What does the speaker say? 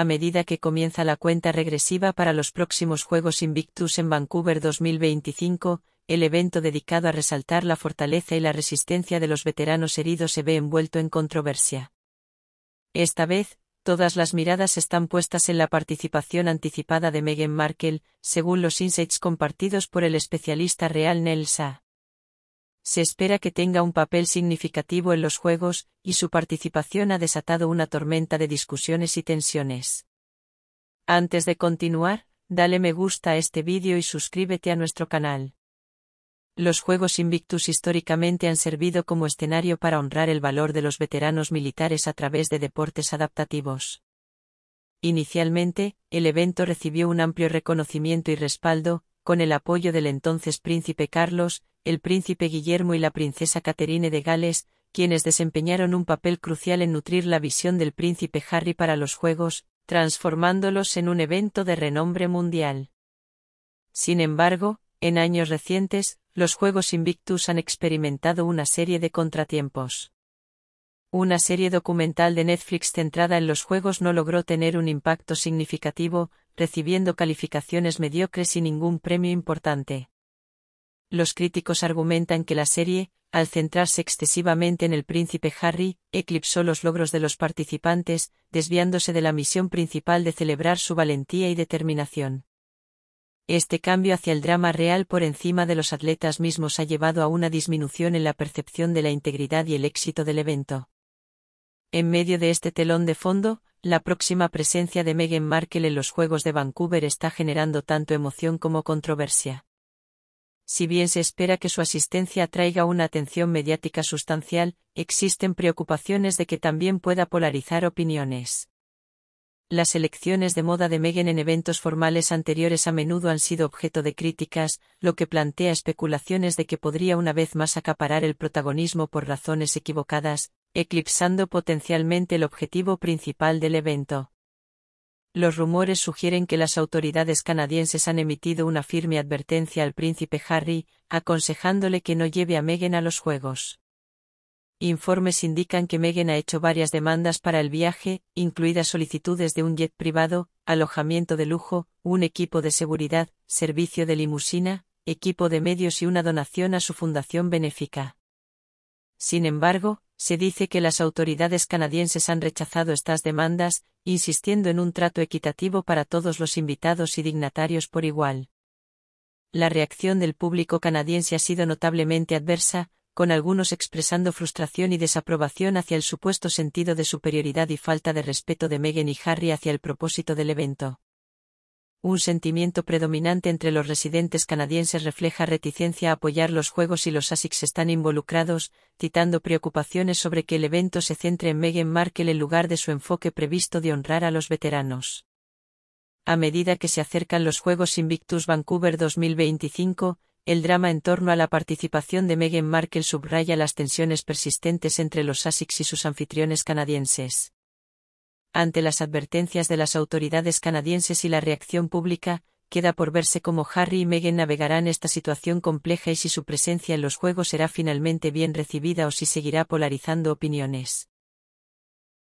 a medida que comienza la cuenta regresiva para los próximos Juegos Invictus en Vancouver 2025, el evento dedicado a resaltar la fortaleza y la resistencia de los veteranos heridos se ve envuelto en controversia. Esta vez, todas las miradas están puestas en la participación anticipada de Meghan Markle, según los insights compartidos por el especialista real Nelsa se espera que tenga un papel significativo en los Juegos, y su participación ha desatado una tormenta de discusiones y tensiones. Antes de continuar, dale me gusta a este vídeo y suscríbete a nuestro canal. Los Juegos Invictus históricamente han servido como escenario para honrar el valor de los veteranos militares a través de deportes adaptativos. Inicialmente, el evento recibió un amplio reconocimiento y respaldo, con el apoyo del entonces príncipe Carlos, el príncipe Guillermo y la princesa Caterine de Gales, quienes desempeñaron un papel crucial en nutrir la visión del príncipe Harry para los Juegos, transformándolos en un evento de renombre mundial. Sin embargo, en años recientes, los Juegos Invictus han experimentado una serie de contratiempos. Una serie documental de Netflix centrada en los Juegos no logró tener un impacto significativo, recibiendo calificaciones mediocres y ningún premio importante. Los críticos argumentan que la serie, al centrarse excesivamente en el príncipe Harry, eclipsó los logros de los participantes, desviándose de la misión principal de celebrar su valentía y determinación. Este cambio hacia el drama real por encima de los atletas mismos ha llevado a una disminución en la percepción de la integridad y el éxito del evento. En medio de este telón de fondo, la próxima presencia de Meghan Markle en los Juegos de Vancouver está generando tanto emoción como controversia si bien se espera que su asistencia atraiga una atención mediática sustancial, existen preocupaciones de que también pueda polarizar opiniones. Las elecciones de moda de Meghan en eventos formales anteriores a menudo han sido objeto de críticas, lo que plantea especulaciones de que podría una vez más acaparar el protagonismo por razones equivocadas, eclipsando potencialmente el objetivo principal del evento. Los rumores sugieren que las autoridades canadienses han emitido una firme advertencia al príncipe Harry, aconsejándole que no lleve a Meghan a los Juegos. Informes indican que Meghan ha hecho varias demandas para el viaje, incluidas solicitudes de un jet privado, alojamiento de lujo, un equipo de seguridad, servicio de limusina, equipo de medios y una donación a su fundación benéfica. Sin embargo, se dice que las autoridades canadienses han rechazado estas demandas, insistiendo en un trato equitativo para todos los invitados y dignatarios por igual. La reacción del público canadiense ha sido notablemente adversa, con algunos expresando frustración y desaprobación hacia el supuesto sentido de superioridad y falta de respeto de Meghan y Harry hacia el propósito del evento un sentimiento predominante entre los residentes canadienses refleja reticencia a apoyar los juegos y los ASICs están involucrados, citando preocupaciones sobre que el evento se centre en Meghan Markle en lugar de su enfoque previsto de honrar a los veteranos. A medida que se acercan los Juegos Invictus Vancouver 2025, el drama en torno a la participación de Meghan Markle subraya las tensiones persistentes entre los ASICs y sus anfitriones canadienses ante las advertencias de las autoridades canadienses y la reacción pública, queda por verse cómo Harry y Meghan navegarán esta situación compleja y si su presencia en los Juegos será finalmente bien recibida o si seguirá polarizando opiniones.